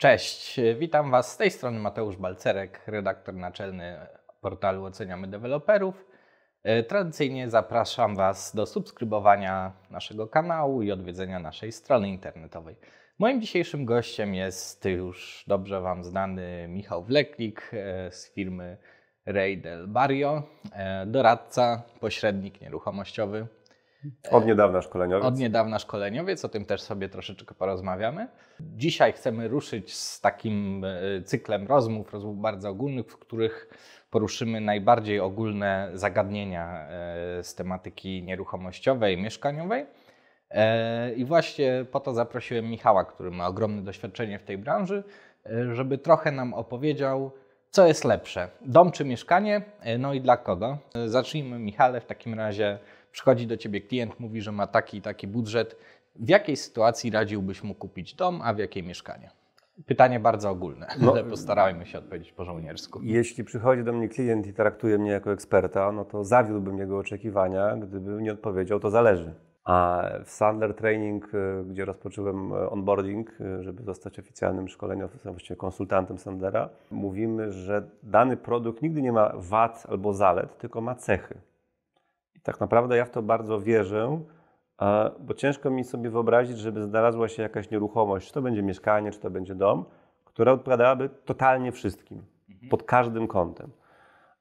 Cześć, witam Was z tej strony Mateusz Balcerek, redaktor naczelny portalu Oceniamy Deweloperów. E, tradycyjnie zapraszam Was do subskrybowania naszego kanału i odwiedzenia naszej strony internetowej. Moim dzisiejszym gościem jest już dobrze Wam znany Michał Wleklik e, z firmy Reidel Barrio, e, doradca, pośrednik nieruchomościowy. E, Od niedawna szkoleniowiec. Od niedawna szkoleniowiec, o tym też sobie troszeczkę porozmawiamy. Dzisiaj chcemy ruszyć z takim e, cyklem rozmów, rozmów bardzo ogólnych, w których poruszymy najbardziej ogólne zagadnienia e, z tematyki nieruchomościowej, mieszkaniowej. I właśnie po to zaprosiłem Michała, który ma ogromne doświadczenie w tej branży, żeby trochę nam opowiedział, co jest lepsze: dom czy mieszkanie, no i dla kogo. Zacznijmy, Michale, w takim razie przychodzi do ciebie klient, mówi, że ma taki taki budżet. W jakiej sytuacji radziłbyś mu kupić dom, a w jakiej mieszkanie? Pytanie bardzo ogólne, no, ale postarajmy się odpowiedzieć po żołniersku. Jeśli przychodzi do mnie klient i traktuje mnie jako eksperta, no to zawiódłbym jego oczekiwania, gdybym nie odpowiedział, to zależy. A w Sandler Training, e, gdzie rozpocząłem e, onboarding, e, żeby zostać oficjalnym szkoleniowcem, no właściwie konsultantem Sandlera, mówimy, że dany produkt nigdy nie ma wad albo zalet, tylko ma cechy. Tak naprawdę ja w to bardzo wierzę, bo ciężko mi sobie wyobrazić, żeby znalazła się jakaś nieruchomość, czy to będzie mieszkanie, czy to będzie dom, która odpowiadałaby totalnie wszystkim, mhm. pod każdym kątem.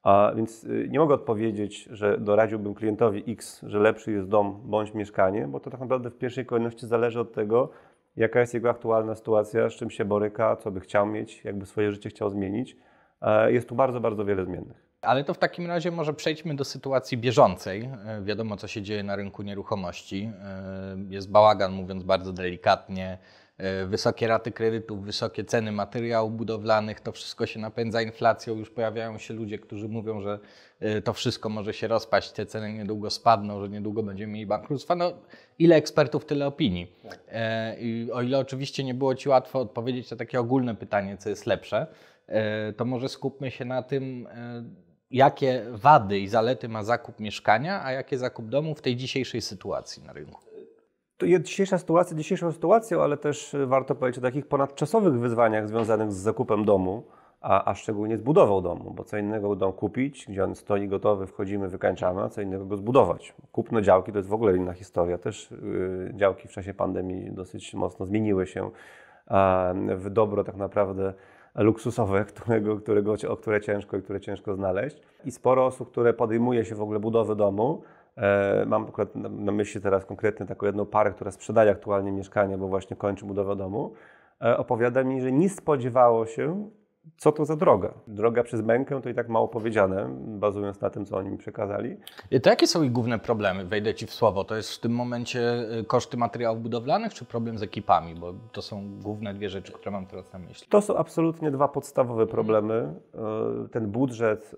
A więc y, nie mogę odpowiedzieć, że doradziłbym klientowi X, że lepszy jest dom bądź mieszkanie, bo to tak naprawdę w pierwszej kolejności zależy od tego, jaka jest jego aktualna sytuacja, z czym się boryka, co by chciał mieć, jakby swoje życie chciał zmienić. Jest tu bardzo, bardzo wiele zmiennych. Ale to w takim razie może przejdźmy do sytuacji bieżącej. E, wiadomo, co się dzieje na rynku nieruchomości. E, jest bałagan, mówiąc bardzo delikatnie. E, wysokie raty kredytów, wysokie ceny materiałów budowlanych, to wszystko się napędza inflacją. Już pojawiają się ludzie, którzy mówią, że to wszystko może się rozpaść, te ceny niedługo spadną, że niedługo będziemy mieli bankructwa. No, ile ekspertów, tyle opinii. I o ile oczywiście nie było Ci łatwo odpowiedzieć na takie ogólne pytanie, co jest lepsze, to może skupmy się na tym, jakie wady i zalety ma zakup mieszkania, a jakie zakup domu w tej dzisiejszej sytuacji na rynku? To jest dzisiejsza sytuacja dzisiejszą sytuacją, ale też y, warto powiedzieć o takich ponadczasowych wyzwaniach związanych z zakupem domu, a, a szczególnie z budową domu, bo co innego dom kupić, gdzie on stoi gotowy, wchodzimy, wykańczamy, a co innego go zbudować. Kupno działki to jest w ogóle inna historia. Też yy, działki w czasie pandemii dosyć mocno zmieniły się yy, w dobro tak naprawdę luksusowe, którego, którego, o które ciężko, które ciężko znaleźć. I sporo osób, które podejmuje się w ogóle budowy domu, e, Mam akurat na myśli teraz konkretnie taką jedną parę, która sprzedaje aktualnie mieszkanie, bo właśnie kończy budowę domu. E, opowiada mi, że nie spodziewało się, co to za droga? Droga przez mękę to i tak mało powiedziane, bazując na tym, co oni mi przekazali. To jakie są ich główne problemy? Wejdę Ci w słowo. To jest w tym momencie y, koszty materiałów budowlanych, czy problem z ekipami? Bo to są główne dwie rzeczy, które mam teraz na myśli. To są absolutnie dwa podstawowe mhm. problemy. Y, ten budżet,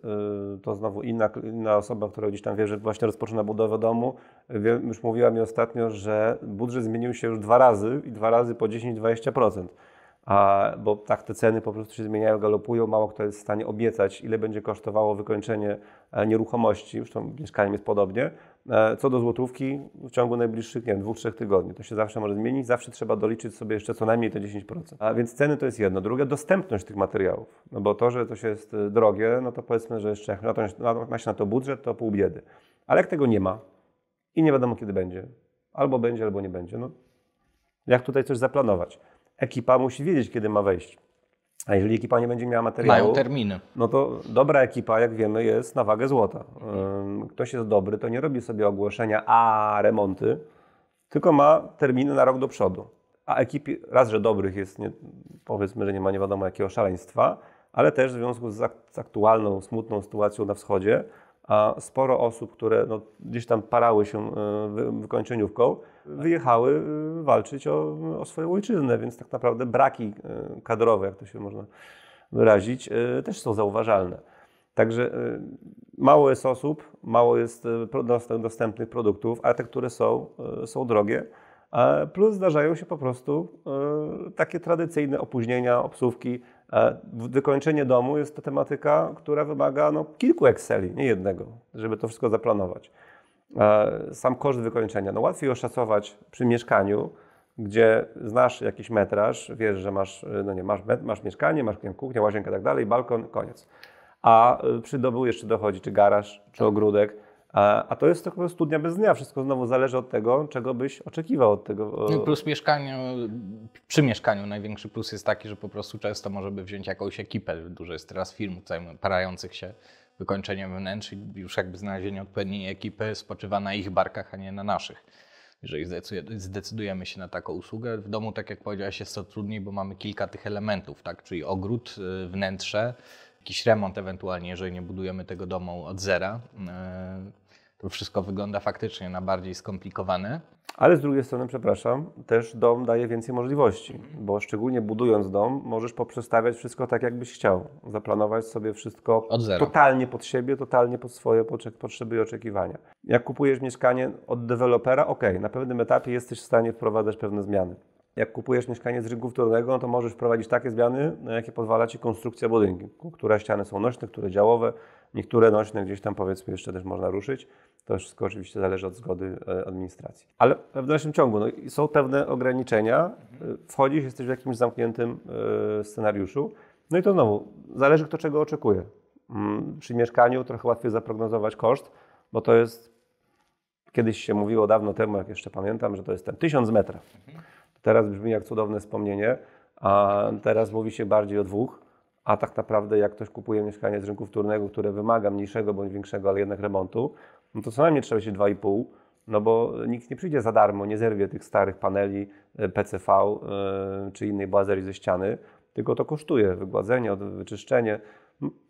y, to znowu inna, inna osoba, która gdzieś tam wie, że właśnie rozpoczyna budowę domu, już mówiła mi ostatnio, że budżet zmienił się już dwa razy i dwa razy po 10-20% a, bo tak te ceny po prostu się zmieniają, galopują, mało kto jest w stanie obiecać, ile będzie kosztowało wykończenie e, nieruchomości, zresztą mieszkaniem jest podobnie. E, co do złotówki, w ciągu najbliższych, nie wiem, dwóch, trzech tygodni. To się zawsze może zmienić, zawsze trzeba doliczyć sobie jeszcze co najmniej te 10%. A więc ceny to jest jedno. Druga, dostępność tych materiałów. No bo to, że coś jest e, drogie, no to powiedzmy, że jeszcze jak no ma się na to budżet, to pół biedy. Ale jak tego nie ma i nie wiadomo kiedy będzie, albo będzie, albo nie będzie, no jak tutaj coś zaplanować? ekipa musi wiedzieć, kiedy ma wejść. A jeżeli ekipa nie będzie miała materiału... Mają terminy. No to dobra ekipa, jak wiemy, jest na wagę złota. Ktoś jest dobry, to nie robi sobie ogłoszenia, a remonty, tylko ma terminy na rok do przodu. A ekipi raz, że dobrych jest, nie, powiedzmy, że nie ma nie wiadomo jakiego szaleństwa, ale też w związku z aktualną, smutną sytuacją na wschodzie, a sporo osób, które no, gdzieś tam parały się e, wykończeniówką, wyjechały e, walczyć o, o swoją ojczyznę, więc tak naprawdę braki e, kadrowe, jak to się można wyrazić, też są zauważalne. Także mało jest osób, mało jest dostępnych produktów, a te, które są, są drogie. Plus zdarzają się po prostu takie tradycyjne opóźnienia, obsówki, Wykończenie domu jest to tematyka, która wymaga no, kilku Exceli, nie jednego, żeby to wszystko zaplanować. Sam koszt wykończenia. No, łatwiej oszacować przy mieszkaniu, gdzie znasz jakiś metraż, wiesz, że masz, no nie, masz, masz mieszkanie, masz kuchnię, łazienkę i tak dalej, balkon, koniec. A y, przy domu jeszcze dochodzi czy garaż, czy ogródek a, a, to jest trochę studnia bez dnia. Wszystko znowu zależy od tego, czego byś oczekiwał od tego. No, plus mieszkaniu, przy mieszkaniu największy plus jest taki, że po prostu często może by wziąć jakąś ekipę. Dużo jest teraz firm parających się wykończeniem wnętrz i już jakby znalezienie odpowiedniej ekipy spoczywa na ich barkach, a nie na naszych. Jeżeli zdecydujemy się na taką usługę, w domu, tak jak powiedziałeś, jest to trudniej, bo mamy kilka tych elementów, tak? czyli ogród, y, wnętrze, jakiś remont ewentualnie, jeżeli nie budujemy tego domu od zera. E, to wszystko wygląda faktycznie na bardziej skomplikowane. Ale z drugiej strony, przepraszam, też dom daje więcej możliwości, bo szczególnie budując dom, możesz poprzestawiać wszystko tak, jakbyś chciał. Zaplanować sobie wszystko od zera, totalnie pod siebie, totalnie pod swoje potrzeby i oczekiwania. Jak kupujesz mieszkanie od dewelopera, ok, na pewnym etapie jesteś w stanie wprowadzać pewne zmiany jak kupujesz mieszkanie z rynku wtórnego, no to możesz wprowadzić takie zmiany, na no, jakie pozwala Ci konstrukcja budynku. Które ściany są nośne, które działowe, niektóre nośne gdzieś tam powiedzmy jeszcze też można ruszyć. To wszystko oczywiście zależy od zgody e, administracji. Ale w dalszym ciągu no, są pewne ograniczenia. Wchodzisz, jesteś w jakimś zamkniętym e, scenariuszu. No i to znowu, zależy kto czego oczekuje. Mm, przy mieszkaniu trochę łatwiej zaprognozować koszt, bo to jest, kiedyś się mówiło dawno temu, jak jeszcze pamiętam, że to jest ten 1000 metrów. Teraz brzmi jak cudowne wspomnienie, a teraz mówi się bardziej o dwóch, a tak naprawdę jak ktoś kupuje mieszkanie z rynku wtórnego, które wymaga mniejszego bądź większego, ale jednak remontu, no to co najmniej trzeba się 2,5, no bo nikt nie przyjdzie za darmo, nie zerwie tych starych paneli e, PCV e, czy innej błazerii ze ściany, tylko to kosztuje wygładzenie, wyczyszczenie.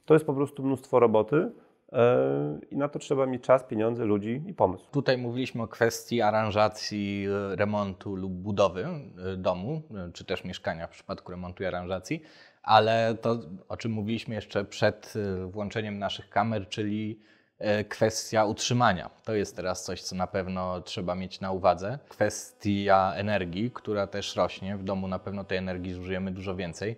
To jest po prostu mnóstwo roboty, E, I na to trzeba mieć czas, pieniądze, ludzi i pomysł. Tutaj mówiliśmy o kwestii aranżacji, e, remontu lub budowy e, domu, czy też mieszkania w przypadku remontu i aranżacji, ale to, o czym mówiliśmy jeszcze przed włączeniem naszych kamer, czyli kwestia utrzymania. To jest teraz coś, co na pewno trzeba mieć na uwadze. Kwestia energii, która też rośnie. W domu na pewno tej energii zużyjemy dużo więcej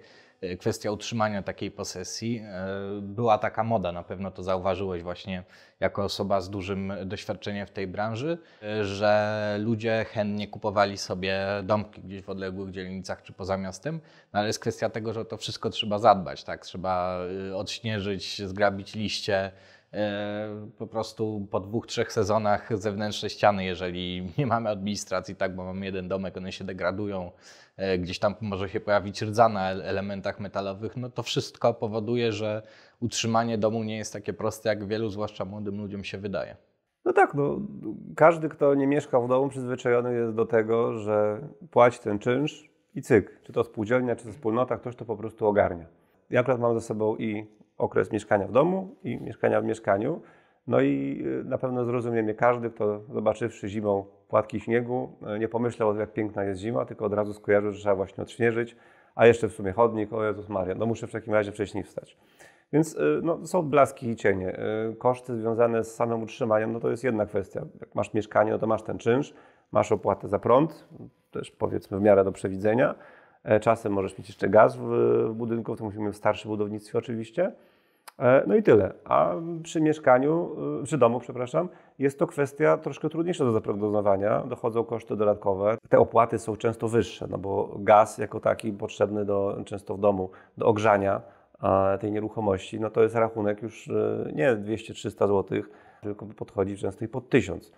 kwestia utrzymania takiej posesji. E, była taka moda, na pewno to zauważyłeś właśnie jako osoba z dużym doświadczeniem w tej branży, e, że ludzie chętnie kupowali sobie domki gdzieś w odległych dzielnicach czy poza miastem, no ale jest kwestia tego, że to wszystko trzeba zadbać, tak? Trzeba e, odśnieżyć, zgrabić liście, E, po prostu po dwóch, trzech sezonach zewnętrzne ściany, jeżeli nie mamy administracji, tak, bo mamy jeden domek, one się degradują, e, gdzieś tam może się pojawić rdza na elementach metalowych, no to wszystko powoduje, że utrzymanie domu nie jest takie proste, jak wielu, zwłaszcza młodym ludziom się wydaje. No tak, no, każdy, kto nie mieszka w domu, przyzwyczajony jest do tego, że płaci ten czynsz i cyk. Czy to spółdzielnia, czy to wspólnota, ktoś to po prostu ogarnia. Ja akurat mam ze sobą i okres mieszkania w domu i mieszkania w mieszkaniu. No i y, na pewno zrozumie mnie każdy, kto zobaczywszy zimą płatki śniegu, y, nie pomyślał o tym, jak piękna jest zima, tylko od razu skojarzył, że trzeba właśnie odśnieżyć, a jeszcze w sumie chodnik, o Jezus Maria, no muszę w takim razie wcześniej wstać. Więc y, no, są blaski i cienie. Koszty związane z samym utrzymaniem, no to jest jedna kwestia. Jak masz mieszkanie, no to masz ten czynsz, masz opłatę za prąd, też powiedzmy w miarę do przewidzenia. E, czasem możesz mieć jeszcze gaz w budynku, to musimy w starszym budownictwie oczywiście. E, no i tyle. A przy mieszkaniu, e, przy domu, przepraszam, jest to kwestia troszkę trudniejsza do zaprognozowania. Dochodzą koszty dodatkowe. Te opłaty są często wyższe, no bo gaz jako taki potrzebny do, często w domu do ogrzania tej nieruchomości, no to jest rachunek już e, nie 200-300 zł, tylko podchodzi często i pod 1000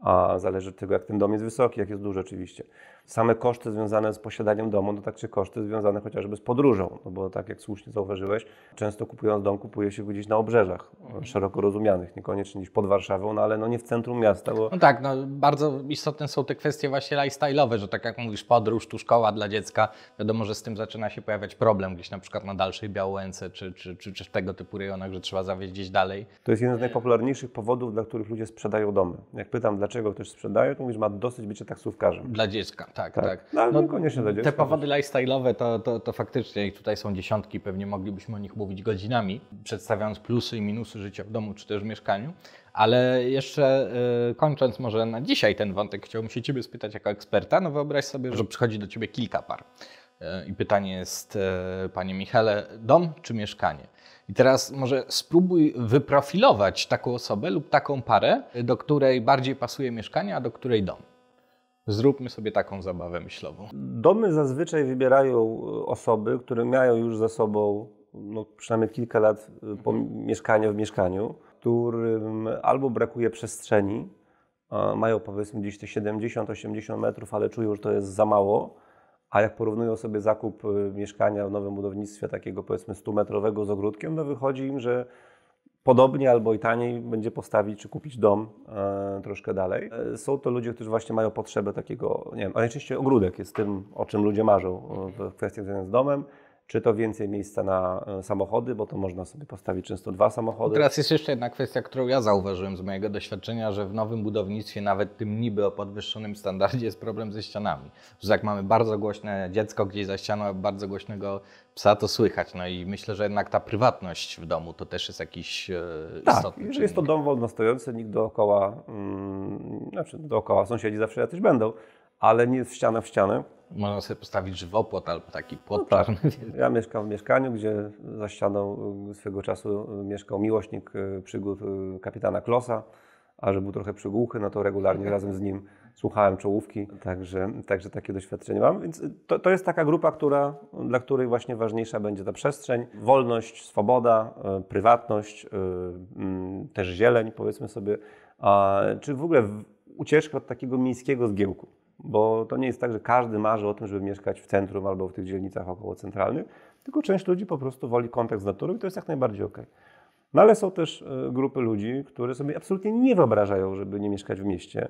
a zależy od tego, jak ten dom jest wysoki, jak jest duży oczywiście. Same koszty związane z posiadaniem domu, no tak czy koszty związane chociażby z podróżą, no bo tak jak słusznie zauważyłeś, często kupując dom, kupuje się gdzieś na obrzeżach, mhm. szeroko rozumianych, niekoniecznie gdzieś pod Warszawą, no ale no nie w centrum miasta. Bo... No tak, no bardzo istotne są te kwestie właśnie lifestyle'owe, że tak jak mówisz, podróż, tu szkoła dla dziecka, wiadomo, że z tym zaczyna się pojawiać problem gdzieś na przykład na dalszej Białęce czy, czy, czy, czy w tego typu rejonach, że trzeba zawieźć gdzieś dalej. To jest jeden z najpopularniejszych powodów, dla których ludzie sprzedają domy. Jak pytam, dlaczego ktoś sprzedaje, to mówisz, ma dosyć bycia taksówkarzem. Dla dziecka, tak, tak. tak. No, ale no, niekoniecznie dla dziecka. Te powody lifestyle'owe to, to, to faktycznie, i tutaj są dziesiątki, pewnie moglibyśmy o nich mówić godzinami, przedstawiając plusy i minusy życia w domu czy też w mieszkaniu. Ale jeszcze yy, kończąc może na dzisiaj ten wątek, chciałbym się Ciebie spytać jako eksperta. No wyobraź sobie, że przychodzi do Ciebie kilka par. E, I pytanie jest, e, panie Michele, dom czy mieszkanie? I teraz może spróbuj wyprofilować taką osobę lub taką parę, do której bardziej pasuje mieszkanie, a do której dom. Zróbmy sobie taką zabawę myślową. Domy zazwyczaj wybierają e, osoby, które mają już za sobą no, przynajmniej kilka lat mhm. po mieszkania w mieszkaniu, którym albo brakuje przestrzeni, mają powiedzmy gdzieś te 70-80 metrów, ale czują, że to jest za mało, a jak porównują sobie zakup y, mieszkania w nowym budownictwie, takiego powiedzmy 100-metrowego z ogródkiem, to wychodzi im, że podobnie albo i taniej będzie postawić czy kupić dom e, troszkę dalej. E, są to ludzie, którzy właśnie mają potrzebę takiego, nie wiem, a najczęściej ogródek jest tym, o czym ludzie marzą w kwestiach związanych z domem czy to więcej miejsca na e, samochody, bo to można sobie postawić często dwa samochody. Teraz jest jeszcze jedna kwestia, którą ja zauważyłem z mojego doświadczenia, że w nowym budownictwie, nawet tym niby o podwyższonym standardzie, jest problem ze ścianami. Że jak mamy bardzo głośne dziecko gdzieś za ścianą, bardzo głośnego psa, to słychać. No i myślę, że jednak ta prywatność w domu to też jest jakiś e, tak, istotny jeżeli jest to dom wolno stojący, nikt dookoła, mm, znaczy dookoła sąsiedzi zawsze jacyś będą, ale nie jest ściana w ścianę. Można sobie postawić żywopłot albo taki no płot no tak. Ja mieszkam w mieszkaniu, gdzie za ścianą y, swego czasu y, mieszkał miłośnik y, przygód kapitana Klosa, a że był trochę przygłuchy, no to regularnie razem z nim słuchałem czołówki, także, także takie doświadczenie mam. Więc to, to jest taka grupa, która, dla której właśnie ważniejsza będzie ta przestrzeń, wolność, swoboda, prywatność, mm, też zieleń powiedzmy sobie, czy w ogóle ucieczka od takiego miejskiego zgiełku bo to nie jest tak, że każdy marzy o tym, żeby mieszkać w centrum albo w tych dzielnicach około centralnych, tylko część ludzi po prostu woli kontakt z naturą i to jest jak najbardziej ok. No ale są też y, grupy ludzi, które sobie absolutnie nie wyobrażają, żeby nie mieszkać w mieście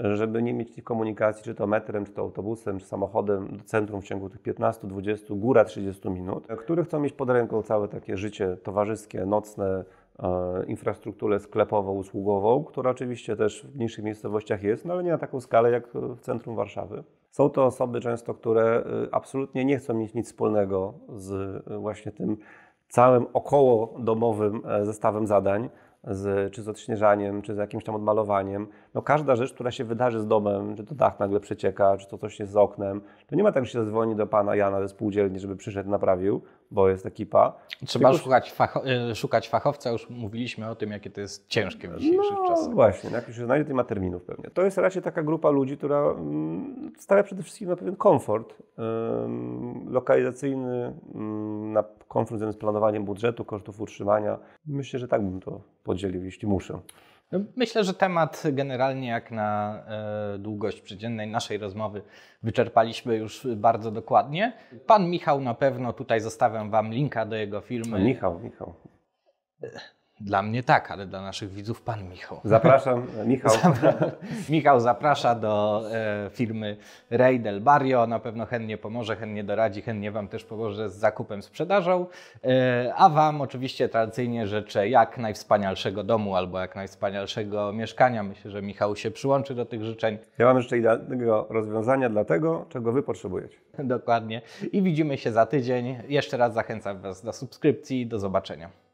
żeby nie mieć tych komunikacji, czy to metrem, czy to autobusem, czy samochodem do centrum w ciągu tych 15, 20, góra 30 minut, które chcą mieć pod ręką całe takie życie towarzyskie, nocne, e, infrastrukturę sklepową, usługową, która oczywiście też w mniejszych miejscowościach jest, no ale nie na taką skalę jak w centrum Warszawy. Są to osoby często, które e, absolutnie nie chcą mieć nic wspólnego z e, właśnie tym całym około domowym zestawem zadań z, czy z odśnieżaniem, czy z jakimś tam odmalowaniem. No każda rzecz, która się wydarzy z domem, czy to dach nagle przecieka, czy to coś jest z oknem, to nie ma tak, że się zadzwoni do pana Jana ze spółdzielni, żeby przyszedł, naprawił, bo jest ekipa. Trzeba Tylko... szukać, facho e, szukać fachowca, już mówiliśmy o tym, jakie to jest ciężkie w no dzisiejszych no, czasach. właśnie, jak już się znajdzie, to ma terminów pewnie. To jest raczej taka grupa ludzi, która mm, stawia przede wszystkim na pewien komfort ym, lokalizacyjny, ym, mm, na komfort związany z planowaniem budżetu, kosztów utrzymania. Myślę, że tak bym to podzielił, jeśli muszę. Myślę, że temat generalnie jak na e, długość przedziennej naszej rozmowy wyczerpaliśmy już bardzo dokładnie. Pan Michał na pewno, tutaj zostawiam Wam linka do jego filmu. Michał, Michał. E, dla mnie tak, ale dla naszych widzów pan Michał. Zapraszam, Michał. Michał zaprasza do e, firmy Rey del Barrio. Na pewno chętnie pomoże, chętnie doradzi, chętnie Wam też pomoże z zakupem, sprzedażą. E, a Wam oczywiście tradycyjnie życzę jak najwspanialszego domu albo jak najwspanialszego mieszkania. Myślę, że Michał się przyłączy do tych życzeń. Ja mam jeszcze idealnego rozwiązania dla tego, czego Wy potrzebujecie. Dokładnie. I widzimy się za tydzień. Jeszcze raz zachęcam Was do subskrypcji. Do zobaczenia.